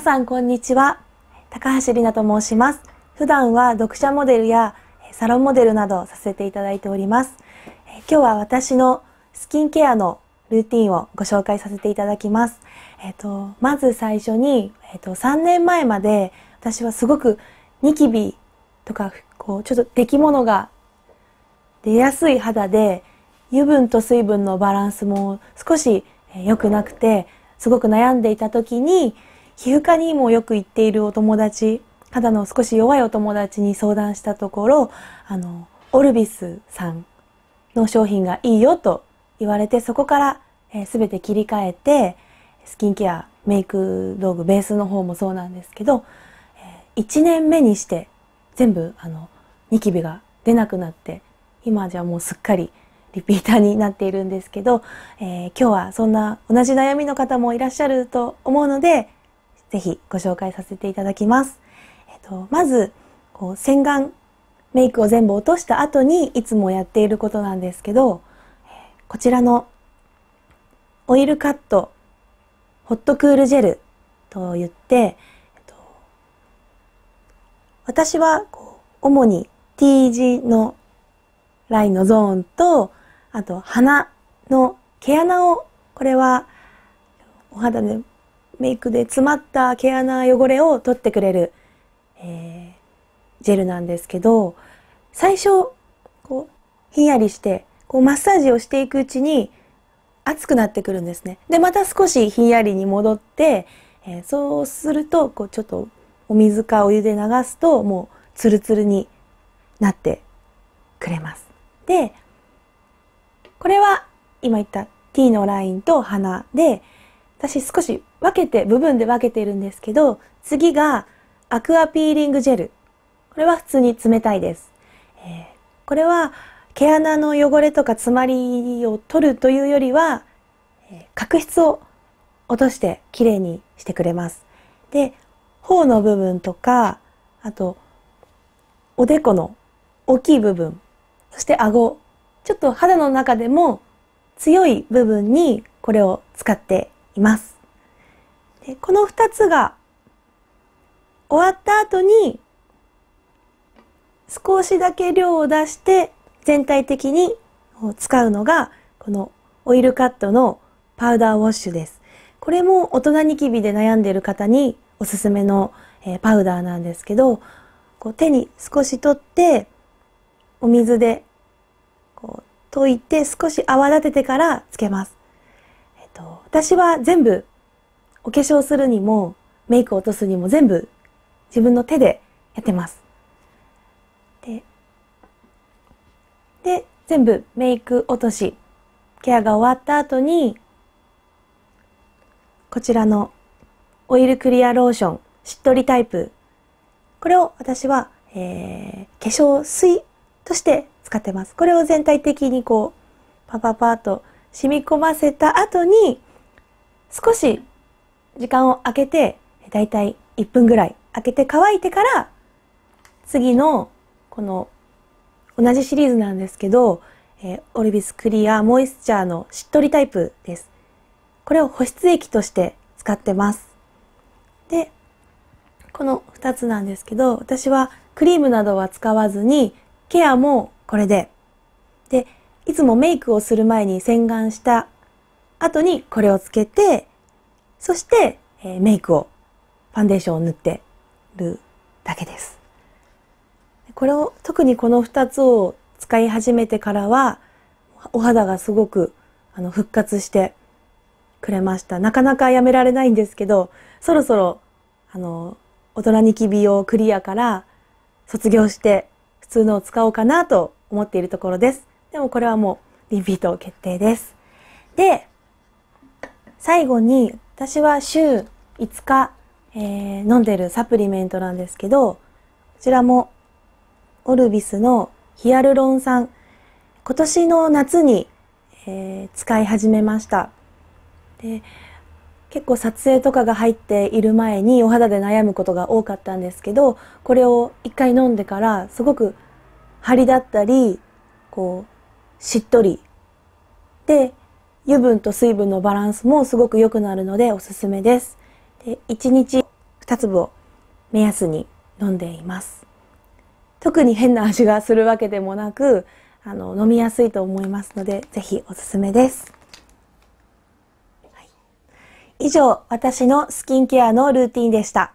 さんこんにちは高橋里奈と申します普段は読者モデルやサロンモデルなどさせていただいております今日は私のスキンケアのルーティンをご紹介させていただきます。えっ、と、まず最初に、えっ、と、3年前まで私はすごくニキビとか、こう、ちょっと出来物が出やすい肌で、油分と水分のバランスも少し良くなくて、すごく悩んでいた時に、皮膚科にもよく行っているお友達肌の少し弱いお友達に相談したところあのオルビスさんの商品がいいよと言われてそこから、えー、全て切り替えてスキンケアメイク道具ベースの方もそうなんですけど、えー、1年目にして全部あのニキビが出なくなって今じゃもうすっかりリピーターになっているんですけど、えー、今日はそんな同じ悩みの方もいらっしゃると思うのでぜひご紹介させていただきます。えっと、まず、こう洗顔メイクを全部落とした後にいつもやっていることなんですけど、こちらのオイルカットホットクールジェルと言って、えっと、私はこう主に T 字のラインのゾーンと、あと鼻の毛穴を、これはお肌で、メイクで詰まった毛穴汚れを取ってくれる、えー、ジェルなんですけど最初こうひんやりしてこうマッサージをしていくうちに熱くなってくるんですね。でまた少しひんやりに戻って、えー、そうするとこうちょっとお水かお湯で流すともうツルツルになってくれます。でこれは今言った T のラインと鼻で私少し分けて、部分で分けているんですけど、次がアクアピーリングジェル。これは普通に冷たいです。えー、これは毛穴の汚れとか詰まりを取るというよりは、えー、角質を落としてきれいにしてくれます。で、頬の部分とか、あと、おでこの大きい部分、そして顎、ちょっと肌の中でも強い部分にこれを使っています。でこの2つが終わった後に少しだけ量を出して全体的に使うのがこのオイルカットのパウダーウォッシュです。これも大人ニキビで悩んでいる方におすすめの、えパウダーなんですけどこう手に少し取ってお水でこう溶いて少し泡立ててからつけます。えっと、私は全部お化粧するにも、メイク落とすにも全部自分の手でやってます。で、で、全部メイク落とし、ケアが終わった後に、こちらのオイルクリアローション、しっとりタイプ。これを私は、えー、化粧水として使ってます。これを全体的にこう、パパパーと染み込ませた後に、少し時間を空けて、だいたい1分ぐらい空けて乾いてから、次の、この、同じシリーズなんですけど、えー、オルビスクリアモイスチャーのしっとりタイプです。これを保湿液として使ってます。で、この2つなんですけど、私はクリームなどは使わずに、ケアもこれで。で、いつもメイクをする前に洗顔した後にこれをつけて、そして、えメイクを、ファンデーションを塗ってるだけです。これを、特にこの二つを使い始めてからは、お肌がすごく、あの、復活してくれました。なかなかやめられないんですけど、そろそろ、あの、大人ニキビをクリアから卒業して普通のを使おうかなと思っているところです。でもこれはもうリピート決定です。で、最後に私は週5日、えー、飲んでるサプリメントなんですけど、こちらもオルビスのヒアルロン酸、今年の夏に、えー、使い始めました。で結構撮影とかが入っている前にお肌で悩むことが多かったんですけどこれを一回飲んでからすごく張りだったりこうしっとりで油分と水分のバランスもすごく良くなるのでおすすめです。で1日2粒を目安に飲んでいます。特に変な味がするわけでもなく、あの、飲みやすいと思いますので、ぜひおすすめです。はい、以上、私のスキンケアのルーティンでした。